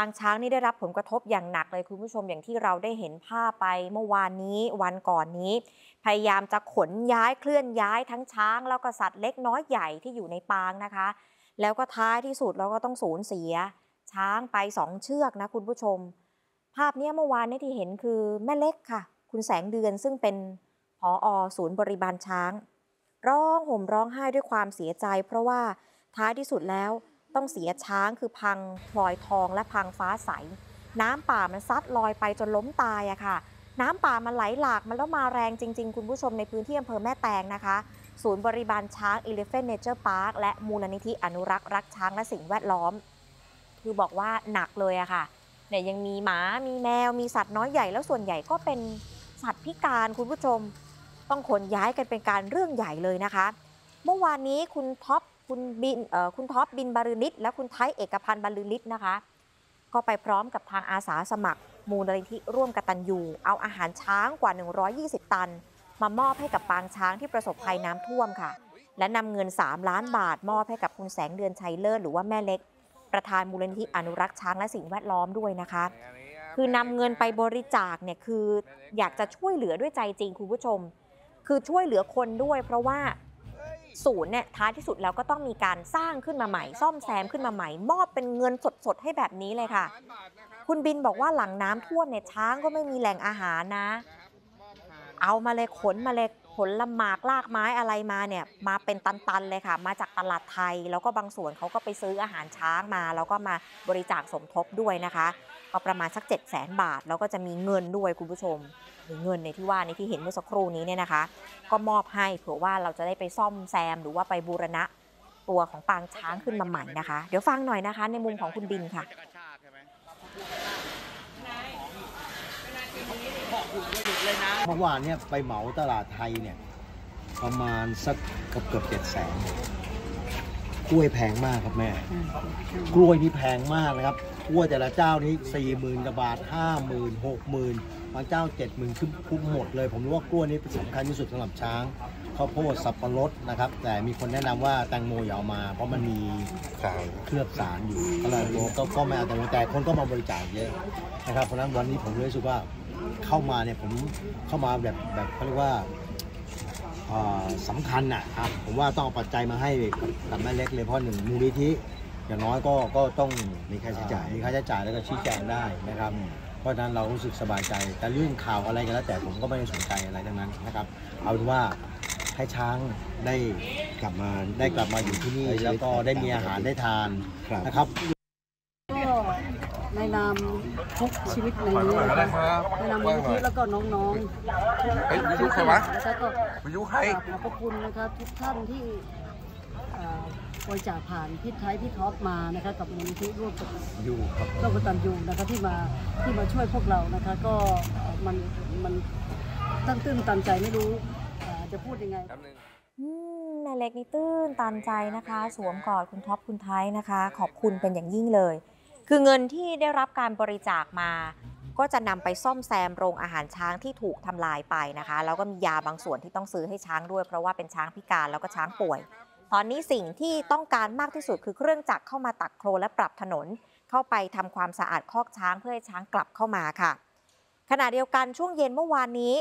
างช้างนี่ได้รับผลกระทบอย่างหนักเลยคุณผู้ชมอย่างที่เราได้เห็นภาพไปเมื่อวานนี้วันก่อนนี้ พยายามจะขนย้ายเคลื่อนย้ายทั้งช้างแล้วก็สัตว์เล็กน้อยใหญ่ที่อยู่ในปางนะคะ แล้วก็ท้ายที่สุดเราก็ต้องสูญเสีย ช้างไปสองเชือกนะคุณผู้ชม ภาพนี้เมื่อวานนี้ที่เห็นคือแม่เล็กค่ะ คุณแสงเดือนซึ่งเป็นผออศูนย์บริบาลช้าง ร้องห่มร้องไห้ด้วยความเสียใจเพราะว่าท้ายที่สุดแล้วต้องเสียช้างคือพังพลอยทองและพังฟ้าใส น้ำป่ามันซัดลอยไปจนล้มตายอะค่ะ น้ำป่ามันไหลหลากมันแล้วมาแรงจริงๆ คุณผู้ชมในพื้นที่อำเภอแม่แตงนะคะ ศูนย์บริบาลช้างอเลฟเฟนเนเจอร์พาร์คและมูลนิธิอนุรักษ์รักช้างและสิ่งแวดล้อม คือบอกว่าหนักเลยอะค่ะเนี่ยยังมีหมามีแมวมีสัตว์น้อยใหญ่ แล้วส่วนใหญ่ก็เป็นสัตว์พิการคุณผู้ชมต้องขนย้ายกันเป็นการเรื่องใหญ่เลยนะคะ เมื่อวานนี้คุณท็อปคุณบินคุณท็อปบินบารุนิตและคุณไทยเอกพันธ์บารุนิตนะคะ ก็ไปพร้อมกับทางอาสาสมัครมูลนิธิร่วมกตัญญู เอาอาหารช้างกว่า 120 ตัน มามอบให้กับปางช้างที่ประสบภัยน้ำท่วมค่ะ และนำเงิน 3 ล้านบาท มอบให้กับคุณแสงเดือนชัยเลิศหรือว่าแม่เล็ก ประธานมูลนิธิอนุรักษ์ช้างและสิ่งแวดล้อมด้วยนะคะ คือนำเงินไปบริจาคเนี่ยคืออยากจะช่วยเหลือด้วยใจจริงคุณผู้ชม คือช่วยเหลือคนด้วยเพราะว่าศูนย์เนี่ยท้ายที่สุดแล้วก็ต้องมีการสร้างขึ้นมาใหม่ซ่อมแซมขึ้นมาใหม่มอบเป็นเงินสดสดให้แบบนี้เลยค่ะ คุณบินบอกว่าหลังน้ำท่วมเนี่ยช้างก็ไม่มีแหล่งอาหารนะ เอามาเลยขนมาเลยผลลำหมากลากไม้อะไรมาเนี่ย มาเป็นตันๆเลยค่ะ มาจากตลาดไทย แล้วก็บางส่วนเขาก็ไปซื้ออาหารช้างมา แล้วก็มาบริจาคสมทบด้วยนะคะ็ประมาณสัก 7 0 0แสนบาท แล้วก็จะมีเงินด้วยคุณผู้ชมหรือเงินในที่ว่านี้ที่เห็นเมื่อสักครู่นี้เนี่ยนะคะ ก็มอบให้เผื่อว่าเราจะได้ไปซ่อมแซมหรือว่าไปบูรณะตัวของปางช้างขึ้นมาใหม่นะคะ เดี๋ยวฟังหน่อยนะคะ ในมุมของคุณบินค่ะเมื่อวานเนี่ยไปเหมาตลาดไทยเนี่ย ประมาณสักเกือบเกือบเจ็ดแสนกล้วยแพงมากครับแม่ กล้วยนี่แพงมากนะครับ กล้วยแต่ละเจ้านี้สี่หมื่นกว่าบาทห้าหมื่นหกหมื่นบางเจ้าเจ็ดหมื่นขึ้นคุ้มหมดเลย ผมรู้ว่ากล้วยนี่สำคัญที่สุดสำหรับช้างข้าวโพดสับปะรดนะครับ แต่มีคนแนะนำว่าแตงโมอย่าเอามาเพราะมันมีสารเคลือบสารอยู่ก็เลยก็ก็ไม่เอาแตงโมแต่คนก็มาบริจาคเยอะนะครับ เพราะนั้นวันนี้ผมรู้สึกว่าเข้ามาเนี่ยผมเข้ามาแบบแบบเขาเรียกว่าสำคัญนะครับผมว่าต้องเอาปัจจัยมาให้กับแม่เล็กเลยเพราะหนึ่งมูลนิธิอย่างน้อยก็ก็ต้องมีค่าใช้จ่าย มีค่าใช้จ่าย แล้วก็ชี้แจงได้นะครับเพราะฉะนั้นเรารู้สึกสบายใจ แต่เรื่องข่าวอะไรก็แล้วแต่ผมก็ไม่ได้สนใจอะไรทั้งนั้นนะครับเอาเป็นว่าให้ช้างได้กลับมาได้กลับมาอยู่ที่นี่ แล้วก็ได้มีอาหารได้ทานนะครับในนามทุกชีวิตในนี้ในนามมูลที่แล้วก็น้องๆเฮ้ยวยุใครวะแล้วก็ยุใครขอบพระคุณนะคะทุกท่านที่บริจาคผ่านพี่ไทยพี่ท็อปมานะคะกับมูลนิธิร่วมกับยูครับร่วมกับตันยูนะคะที่มาที่มาช่วยพวกเรานะคะ ก็มันมันตั้งตื้นตันใจไม่รู้ จะพูดยังไงแม่เล็กนี่ตื้นตันใจนะคะ สวมกอด คุณท็อป คุณไทยนะคะ ขอบคุณเป็นอย่างยิ่งเลยคือเงินที่ได้รับการบริจาคมา ก็จะนำไปซ่อมแซมโรงอาหารช้างที่ถูกทำลายไปนะคะ แล้วก็มียาบางส่วนที่ต้องซื้อให้ช้างด้วย เพราะว่าเป็นช้างพิการแล้วก็ช้างป่วย ตอนนี้สิ่งที่ต้องการมากที่สุด คือเครื่องจักรเข้ามาตักโครนและปรับถนนเข้าไปทำความสะอาดคอกช้าง เพื่อให้ช้างกลับเข้ามาค่ะ ขณะเดียวกันช่วงเย็นเมื่อวานนี้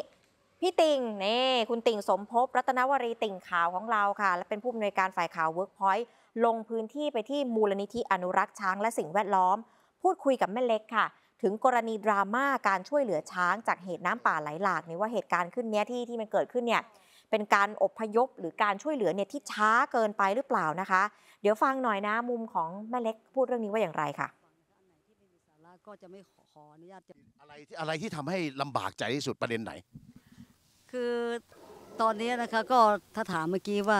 พี่ติงนี่คุณติงสมภพรัตนวรีติงข่าวของเราค่ะ และเป็นผู้อำนวยการฝ่ายข่าวเวิร์กพอยต์ลงพื้นที่ไปที่มูลนิธิอนุรักษ์ช้าง และสิ่งแวดล้อม พูดคุยกับแม่เล็กค่ะ ถึงกรณีดราม่าการช่วยเหลือช้างจากเหตุน้ำป่าไหลหลากนี่ว่าเหตุการณ์ขึ้นเนี้ยที่ที่มันเกิดขึ้นเนี่ยเป็นการอบพยพหรือการช่วยเหลือเนี่ยที่ช้าเกินไปหรือเปล่านะคะ เดี๋ยวฟังหน่อยนะมุมของแม่เล็กพูดเรื่องนี้ว่าอย่างไรค่ะก็จะไม่ขออนุญาตอะไรที่อะไรที่ทำให้ลำบากใจที่สุดประเด็นไหน คือตอนนี้นะคะก็ถ้าถามเมื่อกี้ว่า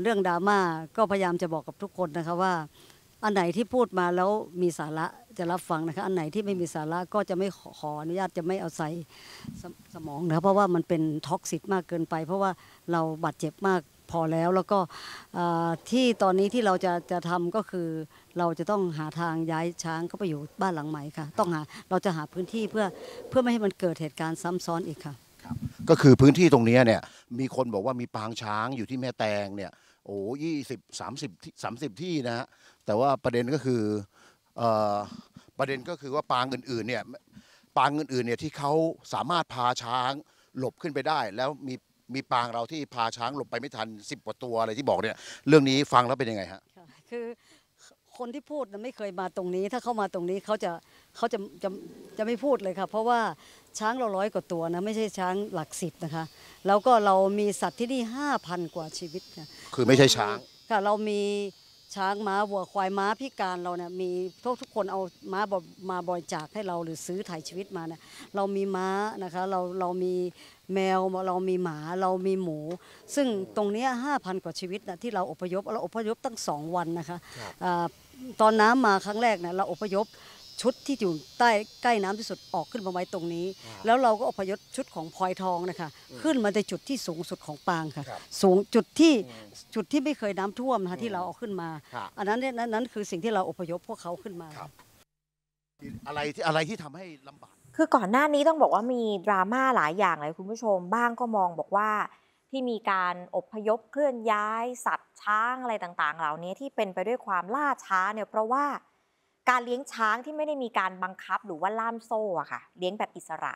เรื่องดราม่า ก็พยายามจะบอกกับทุกคนนะคะว่า อันไหนที่พูดมาแล้วมีสาระจะรับฟังนะคะ อันไหนที่ไม่มีสาระก็จะไม่ขออนุญาตจะไม่เอาใส่สมองนะเพราะว่ามันเป็นท็อกซิตมากเกินไป เพราะว่าเราบาดเจ็บมากพอแล้วแล้วก็ที่ตอนนี้ที่เราจะจะทำก็คือ เราจะต้องหาทางย้ายช้างเข้าไปอยู่บ้านหลังใหม่ค่ะต้องหาเราจะหาพื้นที่เพื่อเพื่อไม่ให้มันเกิดเหตุการณ์ซ้ำซ้อนอีกค่ะก็คือพื้นที่ตรงนี้เนี่ยมีคนบอกว่ามีปางช้างอยู่ที่แม่แตงเนี่ย โอ้ยี่สิบสามสิบสามสิบที่นะฮะแต่ว่าประเด็นก็คือประเด็นก็คือว่าปางอื่น ๆเนี่ยปางอื่นๆเนี่ยที่เขาสามารถพาช้างหลบขึ้นไปได้ แล้วมีมีปางเราที่พาช้างหลบไปไม่ทันสิบกว่าตัวอะไรที่บอกเนี่ยเรื่องนี้ฟังแล้วเป็นยังไงฮะคือคนที่พูดไม่เคยมาตรงนี้ถ้าเข้ามาตรงนี้เขาจะเขาจะจะจะไม่พูดเลยค่ะเพราะว่าช้างเราร้อยกว่าตัวนะไม่ใช่ช้างหลักสิบนะคะแล้วก็เรามีสัตว์ที่นี่ห้าพันกว่าชีวิตค่ะคือไม่ใช่ช้างค่ะเรามีช้างม้าวัวควายม้าพิการเราเนี่ยมีทุกทุกคนเอาม้ามาบริจาคให้เราหรือซื้อถ่ายชีวิตมาเนี่ยเรามีม้านะคะเราเรามีแมวเรามีหมาเรามีหมู ซึ่งตรงนี้ห้าพันกว่าชีวิตนะที่เราอพยพเราอพยพตั้งสองวันนะคะตอนน้ำมาครั้งแรกเนี่ยเราอพยพชุดที่อยู่ใต้ใกล้น้ำที่สุดออกขึ้นมาไว้ตรงนี้ แล้วเราก็อพยพชุดของพลอยทองนะคะ ขึ้นมาในจุดที่สูงสุดของปางค่ะ สูงจุดที่จุดที่ไม่เคยน้ำท่วมนะคะที่เราเอาขึ้นมา อันนั้นเนี่ยนั้นคือสิ่งที่เราอพยพพวกเขาขึ้นมาอะไรที่อะไรที่ทำให้ลำบากคือก่อนหน้านี้ต้องบอกว่ามีดราม่าหลายอย่างเลยคุณผู้ชมบ้างก็มองบอกว่าที่มีการอบพยพเคลื่อนย้าย สัตว์ช้างอะไรต่าง ๆ เหล่านี้ที่เป็นไปด้วยความล่าช้าเนี่ยเพราะว่าการเลี้ยงช้างที่ไม่ได้มีการบังคับหรือว่าล่ามโซ่อะค่ะ เลี้ยงแบบอิสระ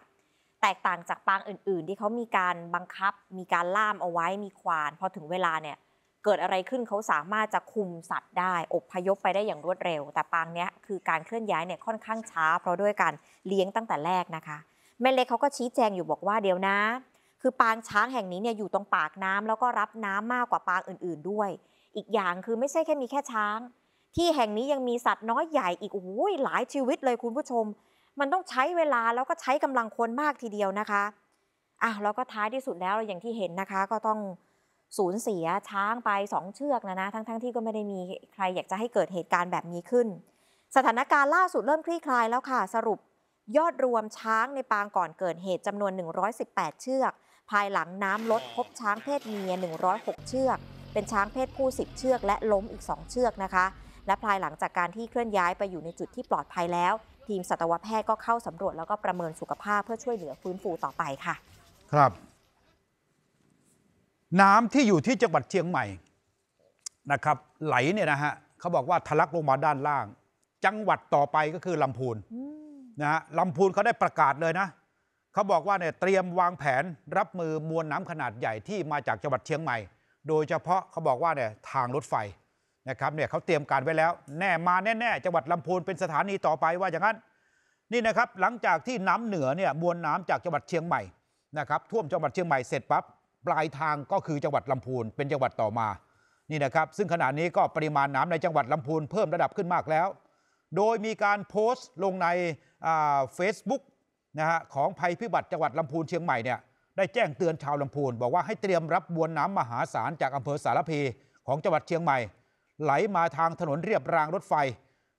แตกต่างจากปางอื่น ๆ ที่เขามีการบังคับมีการล่ามเอาไว้มีควานพอถึงเวลาเนี่ยเกิดอะไรขึ้นเขาสามารถจะคุมสัตว์ได้อบพยพไปได้อย่างรวดเร็ว แต่ปางเนี้ยคือการเคลื่อนย้ายเนี่ยค่อนข้างช้า เพราะด้วยการเลี้ยงตั้งแต่แรกนะคะแม่เล็กเขาก็ชี้แจงอยู่บอกว่าเดี๋ยวนะคือปางช้างแห่งนี้เนี่ยอยู่ตรงปากน้ำแล้วก็รับน้ำมากกว่าปางอื่นๆด้วย อีกอย่างคือไม่ใช่แค่มีแค่ช้าง ที่แห่งนี้ยังมีสัตว์น้อยใหญ่อีกโอ้ยหลายชีวิตเลยคุณผู้ชม มันต้องใช้เวลาแล้วก็ใช้กำลังคนมากทีเดียวนะคะอ่ะแล้วก็ท้ายที่สุดแล้วอย่างที่เห็นนะคะ ก็ต้องสูญเสียช้างไปสองเชือกนะนะทั้งๆทที่ก็ไม่ได้มีใครอยากจะให้เกิดเหตุการณ์แบบนี้ขึ้น สถานการณ์ล่าสุดเริ่มคลี่คลายแล้วค่ะ สรุปยอดรวมช้างในปางก่อนเกิดเหตุจำนวน118 เชือกภายหลังน้ำลดพบช้างเพศเมีย 106 เชือก เป็นช้างเพศผู้ 10 เชือกและล้มอีก 2 เชือกนะคะ และภายหลังจากการที่เคลื่อนย้ายไปอยู่ในจุดที่ปลอดภัยแล้ว ทีมสัตวแพทย์ก็เข้าสำรวจแล้วก็ประเมินสุขภาพเพื่อช่วยเหลือฟื้นฟูต่อไปค่ะ ครับ น้ำที่อยู่ที่จังหวัดเชียงใหม่นะครับ ไหลเนี่ยนะฮะเขาบอกว่าทะลักลงมาด้านล่าง จังหวัดต่อไปก็คือลำพูนนะฮะลำพูนเขาได้ประกาศเลยนะเขาบอกว่าเนี่ยเตรียมวางแผนรับมือมวลน้ำขนาดใหญ่ที่มาจากจังหวัดเชียงใหม่ โดยเฉพาะเขาบอกว่าเนี่ยทางรถไฟนะครับเนี่ยเขาเตรียมการไว้แล้วแน่มาแน่ๆจังหวัดลำพูนเป็นสถานีต่อไปว่าอย่างนั้นนี่นะครับหลังจากที่น้ำเหนือเนี่ยมวลน้ำจากจังหวัดเชียงใหม่นะครับท่วมจังหวัดเชียงใหม่เสร็จปั๊บปลายทางก็คือจังหวัดลำพูนเป็นจังหวัดต่อมานี่นะครับซึ่งขณะนี้ก็ปริมาณน้ำในจังหวัดลำพูนเพิ่มระดับขึ้นมากแล้ว โดยมีการโพสต์ลงในเฟซบุ๊กนะฮะของภัยพิบัติจังหวัดลำพูนเชียงใหม่เนี่ยได้แจ้งเตือนชาวลำพูนบอกว่าให้เตรียมรับมวลน้ำมหาศาลจากอำเภอสารพีของจังหวัดเชียงใหม่ ไหลมาทางถนนเรียบรางรถไฟ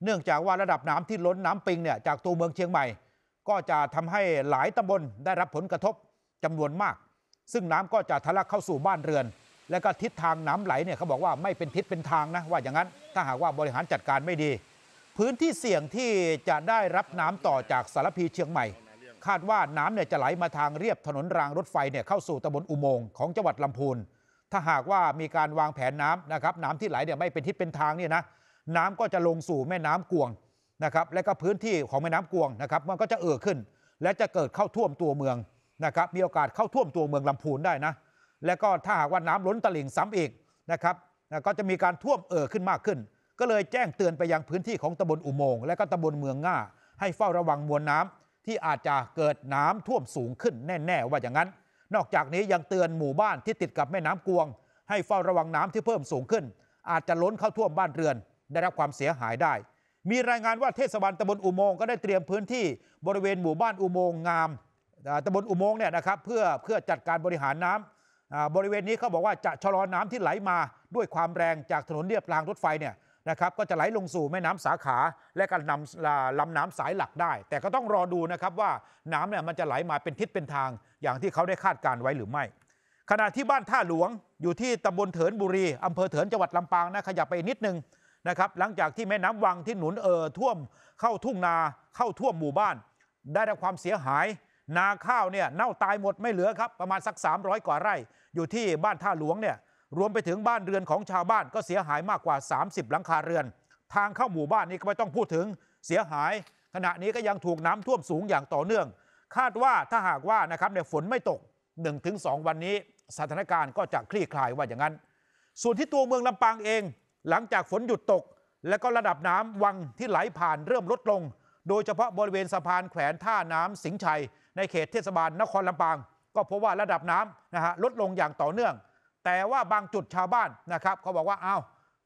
เนื่องจากว่าระดับน้ำที่ล้นน้ำปิงเนี่ยจากตัวเมืองเชียงใหม่ ก็จะทำให้หลายตำบลได้รับผลกระทบจำนวนมาก ซึ่งน้ำก็จะทะลักเข้าสู่บ้านเรือน และก็ทิศทางน้ำไหลเนี่ยเขาบอกว่าไม่เป็นทิศเป็นทางนะว่าอย่างนั้นถ้าหากว่าบริหารจัดการไม่ดี พื้นที่เสี่ยงที่จะได้รับน้ำต่อจากสารพีเชียงใหม่คาดว่าน้ำเนี่ยจะไหลมาทางเรียบถนนรางรถไฟเนี่ยเข้าสู่ตำบลอุโมงค์ของจังหวัดลำพูน ถ้าหากว่ามีการวางแผนน้ำนะครับน้ำที่ไหลเนี่ยไม่เป็นทิศเป็นทางเนี่ยนะน้ำก็จะลงสู่แม่น้ำกวงนะครับและก็พื้นที่ของแม่น้ำกวงนะครับมันก็จะเอ่อขึ้น และจะเกิดเข้าท่วมตัวเมืองนะครับมีโอกาสเข้าท่วมตัวเมืองลำพูนได้นะและก็ถ้าหากว่าน้ำล้นตลิ่งซ้ำอีกนะครับก็จะมีการท่วมเอ่อขึ้นมากขึ้น ก็เลยแจ้งเตือนไปยังพื้นที่ของตำบลอุโมงค์และก็ตำบลเมืองง่าให้เฝ้าระวังมวลน้ำที่อาจจะเกิดน้ำท่วมสูงขึ้น แน่ๆ ว่าอย่างนั้น นอกจากนี้ยังเตือนหมู่บ้านที่ติดกับแม่น้ำกวง ให้เฝ้าระวังน้ำที่เพิ่มสูงขึ้น อาจจะล้นเข้าท่วมบ้านเรือน ได้รับความเสียหายได้ มีรายงานว่าเทศบาลตำบลอุโมงก็ได้เตรียมพื้นที่บริเวณหมู่บ้านอุโมงงามตำบลอุโมงเนี่ยนะครับเพื่อเพื่อจัดการบริหารน้ำบริเวณนี้เขาบอกว่าจะชะลอน้ำที่ไหลมา ด้วยความแรงจากถนนเรียบรางรถไฟเนี่ยนะครับก็จะไหลลงสู่แม่น้ำสาขา และการนำลำน้ำสายหลักได้ แต่ก็ต้องรอดูนะครับว่าน้ำเนี่ยมันจะไหลมาเป็นทิศเป็นทาง อย่างที่เขาได้คาดการไว้หรือไม่ ขณะที่บ้านท่าหลวง อยู่ที่ตำบลเถินบุรีอำเภอเถินจังหวัดลำปางนะขยับไปนิดนึงนะครับหลังจากที่แม่น้ำวังที่หนุนเอ่อท่วมเข้าทุ่งนาเข้าท่วมหมู่บ้าน ได้รับความเสียหาย นาข้าวเนี่ยเน่าตายหมดไม่เหลือครับ ประมาณสัก 300 กว่าไร่ อยู่ที่บ้านท่าหลวงเนี่ยรวมไปถึงบ้านเรือนของชาวบ้านก็เสียหายมากกว่า 30 หลังคาเรือน ทางเข้าหมู่บ้านนี้ก็ไม่ต้องพูดถึงเสียหาย ขณะนี้ก็ยังถูกน้ำท่วมสูงอย่างต่อเนื่อง คาดว่าถ้าหากว่านะครับในฝนไม่ตก 1-2 วันนี้สถานการณ์ก็จะคลี่คลายว่าอย่างนั้น ส่วนที่ตัวเมืองลำปางเอง หลังจากฝนหยุดตก และก็ระดับน้ำวังที่ไหลผ่านเริ่มลดลง โดยเฉพาะบริเวณสะพานแขวนท่าน้ำสิงห์ชัย ในเขตเทศบาลนครลำปาง ก็พบว่าระดับน้ำนะฮะลดลงอย่างต่อเนื่องแต่ว่าบางจุดชาวบ้านนะครับเขาบอกว่าเอ้า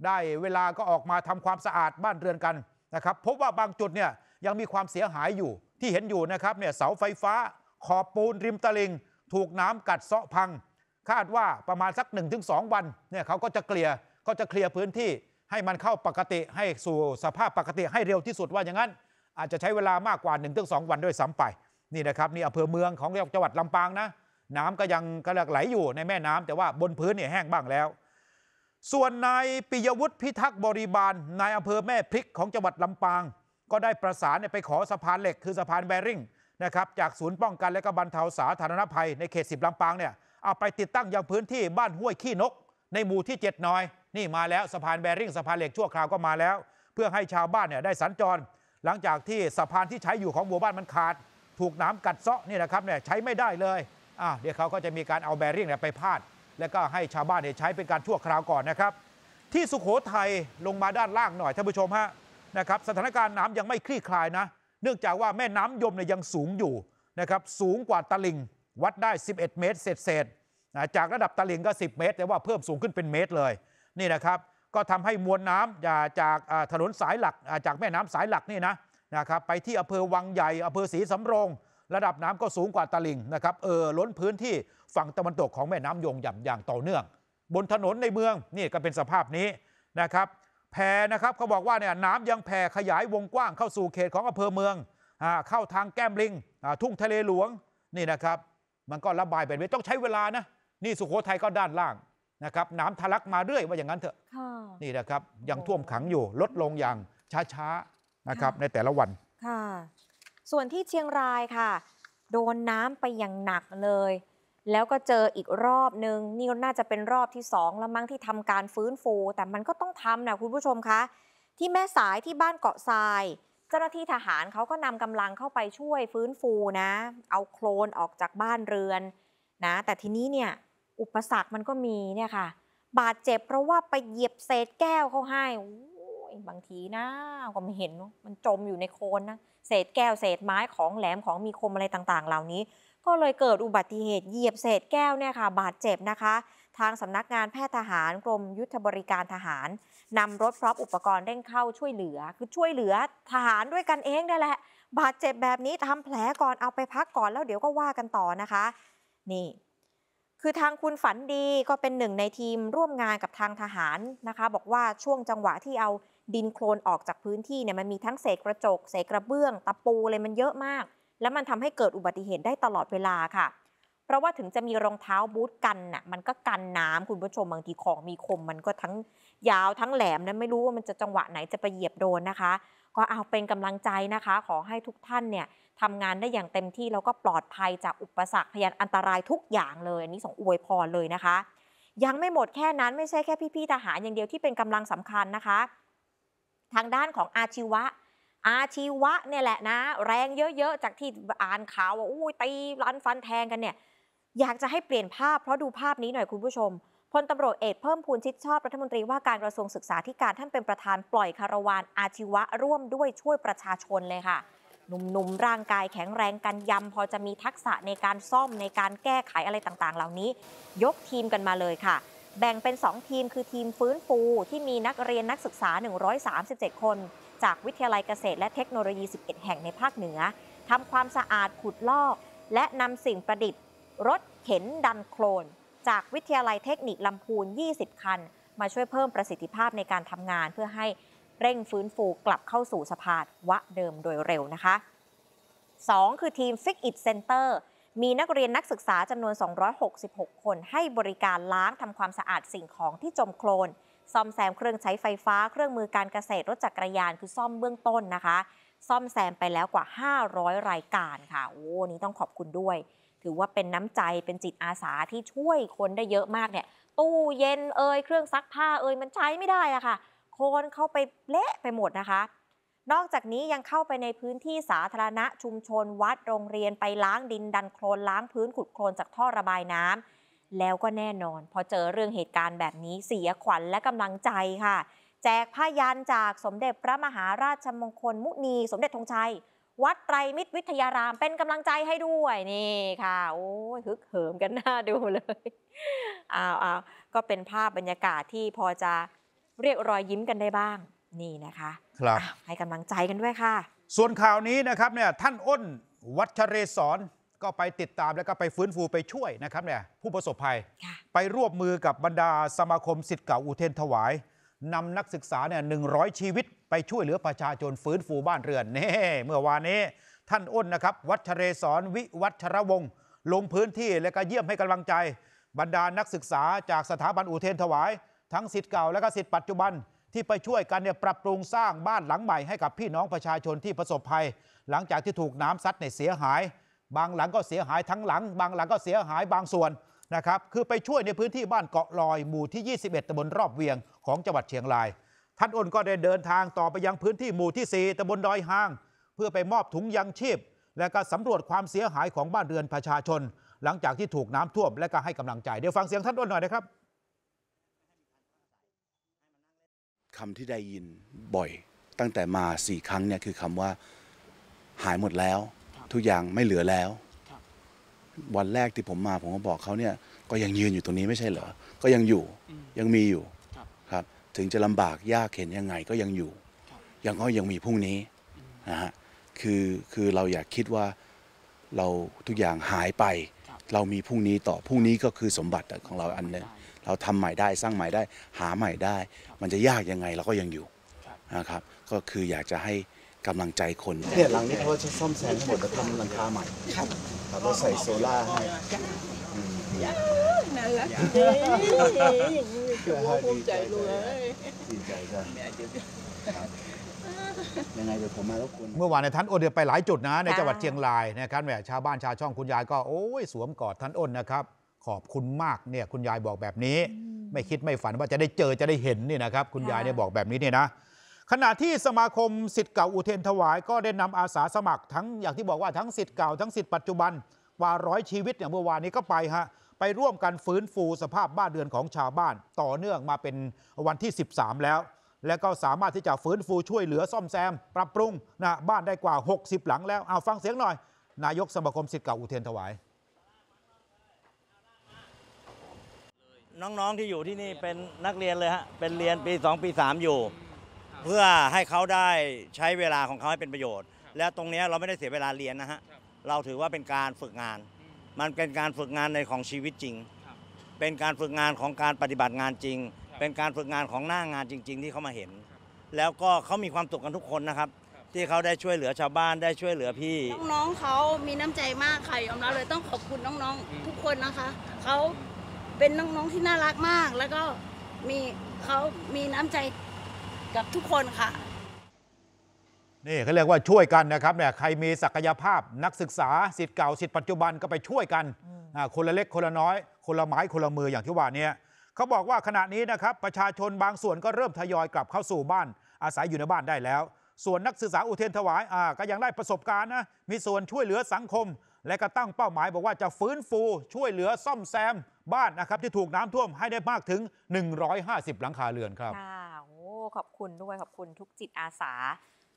ได้เวลาก็ออกมาทำความสะอาดบ้านเรือนกันนะครับพบว่าบางจุดเนี่ยยังมีความเสียหายอยู่ที่เห็นอยู่นะครับเนี่ยเสาไฟฟ้า ขอบปูนริมตลิง ถูกน้ำกัดเซาะพัง คาดว่าประมาณสัก 1-2 วันเนี่ยเขาก็จะเคลียร์ก็จะเคลียร์พื้นที่ให้มันเข้าปกติให้สู่สภาพปกติให้เร็วที่สุดว่าอย่างนั้น อาจจะใช้เวลามากกว่า 1-2 วันด้วยซ้ำไปนี่นะครับนี่อำเภอเมืองของจังหวัดลำปางนะน้ำก็ยังกล็ไหลอยู่ในแม่น้ำแต่ว่าบนพื้นเนี่ยแห้งบ้างแล้ว ส่วนนายปิยวุฒิพิทักษ์บริบาลนายอำเภอแม่พริกของจังหวัดลำปาง ก็ได้ประสานไปขอสะพานเหล็กคือสะพานแบริ่งนะครับจากศูนย์ป้องกันและก็บรรเทาสาธารณภัยในเขตสิบลำปางเนี่ยเอาไปติดตั้งยังพื้นที่บ้านห้วยขี้นก ในหมู่ที่7น้อยนี่มาแล้วสะพานแบริ่งสะพานเหล็กชั่วคราวก็มาแล้ว เพื่อให้ชาวบ้านเนี่ยได้สัญจร หลังจากที่สะพานที่ใช้อยู่ของหมู่บ้านมันขาด ถูกน้ำกัดเซาะนี่นะครับเนี่ยใช้ไม่ได้เลยอ่าเดี๋ยวเขาก็จะมีการเอาแบริ่งเนี่ยไปพาด แล้วก็ให้ชาวบ้านเนี่ยใช้เป็นการชั่วคราวก่อนนะครับ ที่สุขโขทัยลงมาด้านล่างหน่อยท่านผู้ชมฮะนะครับสถานการณ์น้ำยังไม่คลี่คลายนะเนื่องจากว่าแม่น้ำยมเนี่ยยังสูงอยู่นะครับสูงกว่าตลิ่งวัดได้ 11 เมตร เศษเศษจากระดับตลิ่งก็ 10 เมตร แต่ว่าเพิ่มสูงขึ้นเป็นเมตรเลย นี่นะครับก็ทำให้มวลน้ำจากถนนสายหลักจากแม่น้ำสายหลักนี่นะนะครับไปที่อำเภอวังใหญ่อำเภอศรีสำโรงระดับน้ำก็สูงกว่าตลิ่งนะครับเออล้นพื้นที่ฝั่งตะวันตกของแม่น้ำยงอย่างอย่างต่อเนื่อง บนถนนในเมืองนี่ก็เป็นสภาพนี้นะครับ แพนะครับเขาบอกว่าเนี่ยน้ำยังแผ่ขยายวงกว้างเข้าสู่เขตของอำเภอเมือง เข้าทางแก้มลิง ทุ่งทะเลหลวงนี่นะครับ มันก็ระบายไปไม่ต้องใช้เวลานะนี่สุโขทัยก็ด้านล่างนะครับน้ำทะลักมาเรื่อยว่าอย่างนั้นเถอะนี่นะครับยังท่วมขังอยู่ลดลงอย่างช้าๆนะครับในแต่ละวันค่ะส่วนที่เชียงรายค่ะ โดนน้ำไปอย่างหนักเลย แล้วก็เจออีกรอบหนึ่งนี่น่าจะเป็นรอบที่สองแล้วมั้งที่ทำการฟื้นฟูแต่มันก็ต้องทำนะคุณผู้ชมคะ ที่แม่สายที่บ้านเกาะทรายเจ้าหน้าที่ทหารเขาก็นำกำลังเข้าไปช่วยฟื้นฟูนะ เอาโคลนออกจากบ้านเรือน นะ แต่ทีนี้เนี่ยอุปสรรคมันก็มีเนี่ยค่ะ บาดเจ็บเพราะว่าไปเหยียบเศษแก้วเขาให้ยบางทีนะก็ไม่เห็นมันจมอยู่ในโคลนนะ เศษแก้วเศษไม้ของแหลมของมีคมอะไรต่าง ๆ เหล่านี้ ก็เลยเกิดอุบัติเหตุเหยียบเศษแก้วเนี่ยค่ะ บาดเจ็บนะคะ ทางสำนักงานแพทย์ทหารกรมยุทธบริการทหารนำรถพร้อมอุปกรณ์เร่งเข้าช่วยเหลือคือช่วยเหลือทหารด้วยกันเองได้แหละ บาดเจ็บแบบนี้ทำแผลก่อนเอาไปพักก่อนแล้วเดี๋ยวก็ว่ากันต่อนะคะนี่คือทางคุณฝันดีก็เป็นหนึ่งในทีมร่วมงานกับทางทหารนะคะ บอกว่าช่วงจังหวะที่เอาดินโคลนออกจากพื้นที่เนี่ยมันมีทั้งเศษกระจก เศษกระเบื้อง ตะปูอะไรมันเยอะมาก แล้วมันทำให้เกิดอุบัติเหตุได้ตลอดเวลาค่ะเพราะว่าถึงจะมีรองเท้าบูทกันน่ะมันก็กันน้ำคุณผู้ชมบางทีของมีคมมันก็ทั้งยาวทั้งแหลมนะไม่รู้ว่ามันจะจังหวะไหนจะไปเหยียบโดนนะคะ ก็เอาเป็นกำลังใจนะคะ ขอให้ทุกท่านเนี่ยทำงานได้อย่างเต็มที่แล้วก็ปลอดภัยจากอุปสรรคพยานอันตรายทุกอย่างเลย อันนี้ส่งอวยพรเลยนะคะ ยังไม่หมดแค่นั้นไม่ใช่แค่พี่ๆทหารอย่างเดียวที่เป็นกำลังสำคัญนะคะ ทางด้านของอาชีวะ อาชีวะเนี่ยแหละนะ แรงเยอะๆจากที่อ่านข่าวว่าอุ้ยตีรันฟันแทงกันเนี่ยอยากจะให้เปลี่ยนภาพเพราะดูภาพนี้หน่อยคุณผู้ชมพลตำรวจเอกเพิ่มพูนชิดชอบรัฐมนตรีว่าการกระทรวงศึกษาธิการท่านเป็นประธานปล่อยคารวานอาชีวะร่วมด้วยช่วยประชาชนเลยค่ะหนุ่มๆ ร่างกายแข็งแรงกันยำ พอจะมีทักษะในการซ่อมในการแก้ไขอะไรต่างๆ เหล่านี้ ยกทีมกันมาเลยค่ะ แบ่งเป็น 2 ทีมคือทีมฟื้นฟูที่มีนักเรียนนักศึกษา 137 คน จากวิทยาลัยเกษตรและเทคโนโลยี 11 แห่งในภาคเหนือทำความสะอาดขุดลอกและนำสิ่งประดิษฐ์รถเข็นดันโคลนจากวิทยาลัยเทคนิคลำพูน20 คัน มาช่วยเพิ่มประสิทธิภาพในการทำงาน เพื่อให้เร่งฟื้นฟูกลับเข้าสู่สภาวะเดิมโดยเร็วนะคะ 2. คือทีม Fix It Center มีนักเรียนนักศึกษาจำนวน 266 คน ให้บริการล้างทำความสะอาดสิ่งของที่จมโคลนซ่อมแซมเครื่องใช้ไฟฟ้า เครื่องมือการเกษตรรถจักรยานคือซ่อมเบื้องต้นนะคะ ซ่อมแซมไปแล้วกว่า 500 รายการค่ะ โอ้นี่ต้องขอบคุณด้วยถือว่าเป็นน้ำใจเป็นจิตอาสาที่ช่วยคนได้เยอะมากเนี่ยตู้เย็นเอ่ยเครื่องซักผ้าเอ่ยมันใช้ไม่ได้อะค่ะ โคลนเข้าไปเละไปหมดนะคะ นอกจากนี้ยังเข้าไปในพื้นที่สาธารณะชุมชนวัดโรงเรียนไปล้างดินดันโคลนล้างพื้นขุดโคลนจากท่อระบายน้ำ แล้วก็แน่นอนพอเจอเรื่องเหตุการณ์แบบนี้เสียขวัญและกำลังใจค่ะ แจกผ้ายันจากสมเด็จพระมหาราชมงคลมุนีสมเด็จธงชัยวัดไตรมิตรวิทยารามเป็นกำลังใจให้ด้วย นี่ค่ะ โอ้ยฮึก เหิมกันหน้าดูเลย อ้าวอ้าวก็เป็นภาพบรรยากาศที่พอจะเรียกรอยยิ้มกันได้บ้าง นี่นะคะครับให้กำลังใจกันด้วยค่ะ ส่วนข่าวนี้นะครับเนี่ยท่านอ้นวัชเรศรก็ไปติดตามแล้วก็ไปฟื้นฟูไปช่วยนะครับเนี่ยผู้ประสบภัยไปร่วมมือกับบรรดาสมาคมสิทธิ์เก่าอุเทนถวายนำนักศึกษาเนี่ยหนึ่งชีวิตไปช่วยเหลือประชาชนฟื้นฟูบ้านเรือนเน่เมื่อวานนี้ท่านอ้นนะครับวัชเรศรวิวัชรวงศ์ลงพื้นที่และก็เยี่ยมให้กำลังใจ บรรดานักศึกษาจากสถาบันอุเทนถวาย ทั้งสิทธิ์เก่าและก็สิทธิ์ปัจจุบัน ที่ไปช่วยกันเนี่ยปรับปรุงสร้างบ้านหลังใหม่ให้กับพี่น้องประชาชนที่ประสบภัย หลังจากที่ถูกน้ำซัดเนี่ยเสียหาย บางหลังก็เสียหายทั้งหลัง บางหลังก็เสียหายบางส่วนนะครับคือไปช่วยในพื้นที่บ้านเกาะลอยหมู่ที่ 21ตำบลรอบเวียงของจังหวัดเชียงรายท่านอ้นก็ได้เดินทางต่อไปยังพื้นที่หมู่ที่ 4ตำบลดอยห้าง เพื่อไปมอบถุงยังชีพ และก็สำรวจความเสียหายของบ้านเรือนประชาชน หลังจากที่ถูกน้ำท่วมและก็ให้กำลังใจเดี๋ยวฟังเสียงท่านอ้นหน่อยนะครับคำที่ได้ยินบ่อยตั้งแต่มาสี่ครั้งเนี่ย คือคำว่าหายหมดแล้ว ทุกอย่างไม่เหลือแล้ว วันแรกที่ผมมาผมก็บอกเขาเนี่ยก็ยังยืนอยู่ตรงนี้ไม่ใช่เหรอก็ยังอยู่ยังมีอยู่ถึงจะลำบากยากเข็นยังไงก็ยังอยู่ยังก็ยังมีพรุ่งนี้นะฮะคือคือเราอยากคิดว่าเราทุกอย่างหายไป เรามีพรุ่งนี้ต่อพรุ่งนี้ก็คือสมบัติของเราอันนึงเราทำใหม่ได้สร้างใหม่ได้หาใหม่ได้ มันจะยากยังไงเราก็ยังอยู่นะครับก็คืออยากจะให้กำลังใจคนเนี่ยหลังนี้เขาจะซ่อมแซมทั้งหมดจะทำหลังคาใหม่ครับเราใส่โซล่าให้ยงน่ารักจริงือภูมิใจเลยดีใจจ้ะไงเดี๋ยวผมมาคุณเมื่อวานในท่านอ้นเดี๋ยวไปหลายจุดนะ ในจังหวัดเชียงรายนะครับแหมชาวบ้านชาวช่องคุณยายก็โอ้ยสวมกอดท่านอ้นนะครับ ขอบคุณมากเนี่ยคุณยายบอกแบบนี้ ไม่คิดไม่ฝันว่าจะได้เจอจะได้เห็นนี่นะครับ คุณยายเนี่ยบอกแบบนี้เนี่ยนะ ขณะที่สมาคมสิทธิ์เก่าอุเทนถวาย ก็ได้นำอาสาสมัครทั้งอย่างที่บอกว่าทั้งสิทธิ์เก่าทั้งสิทธิ์ปัจจุบันกว่าร้อยชีวิตเนี่ยเมื่อวานนี้ก็ไปฮะไปร่วมกันฟื้นฟูสภาพบ้านเรือนของชาวบ้าน ต่อเนื่องมาเป็นวันที่ 13 แล้ว และก็สามารถที่จะฟื้นฟูช่วยเหลือซ่อมแซมปรับปรุงนะบ้านได้กว่า 60 หลังแล้วเอาฟังเสียงหน่อย นายกสมาคมสิทธิ์เก่าอุเทนถวาย น้องๆที่อยู่ที่นี่เป็นนักเรียนเลยฮะ เป็นเรียนปี 2 ปี 3 อยู่ เพื่อให้เขาได้ใช้เวลาของเขาให้เป็นประโยชน์ และตรงนี้เราไม่ได้เสียเวลาเรียนนะฮะเราถือว่าเป็นการฝึกงานมันเป็นการฝึกงานในของชีวิตจริง เป็นการฝึกงานของการปฏิบัติงานจริง เป็นการฝึกงานของหน้างานจริงๆที่เขามาเห็น แล้วก็เขามีความสุขกันทุกคนนะครับ ที่เขาได้ช่วยเหลือชาวบ้านได้ช่วยเหลือพี่ น้องๆเขามีน้ำใจมากค่ะยอมรับเลยต้องขอบคุณน้องๆ ทุกคนนะคะ เขาเป็นน้องๆที่น่ารักมาก แล้วก็มีเขามีน้ำใจกับทุกคนค่ะนี่เขาเรียกว่าช่วยกันนะครับเนี่ยใครมีศักยภาพนักศึกษาสิทธิ์เก่าสิทธิ์ปัจจุบันก็ไปช่วยกันคนละเล็กคนละน้อย คนละไม้คนละมืออย่างที่ว่านี้เขาบอกว่าขณะนี้นะครับประชาชนบางส่วนก็เริ่มทยอยกลับเข้าสู่บ้านอาศัยอยู่ในบ้านได้แล้ว ส่วนนักศึกษาอุเทนถวายก็ยังได้ประสบการณ์นะมีส่วนช่วยเหลือสังคมและก็ตั้งเป้าหมาย บอกว่าจะฟื้นฟูช่วยเหลือซ่อมแซม บ้านนะครับที่ถูกน้ำท่วมให้ได้มากถึง 150 หลังคาเรือนครับค่ะโอ้ขอบคุณด้วยขอบคุณทุกจิตอาสา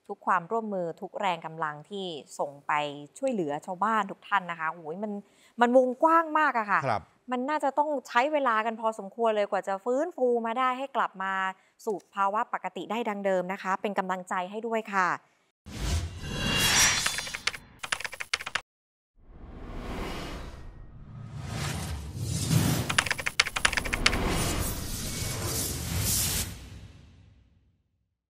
ทุกความร่วมมือทุกแรงกำลังที่ส่งไปช่วยเหลือชาวบ้านทุกท่านนะคะ โอ้ยมัน มันวงกว้างมากอะค่ะ ครับ มันน่าจะต้องใช้เวลากันพอสมควรเลยกว่าจะฟื้นฟูมาได้ให้กลับมาสู่ภาวะปกติได้ดังเดิมนะคะ เป็นกำลังใจให้ด้วยค่ะ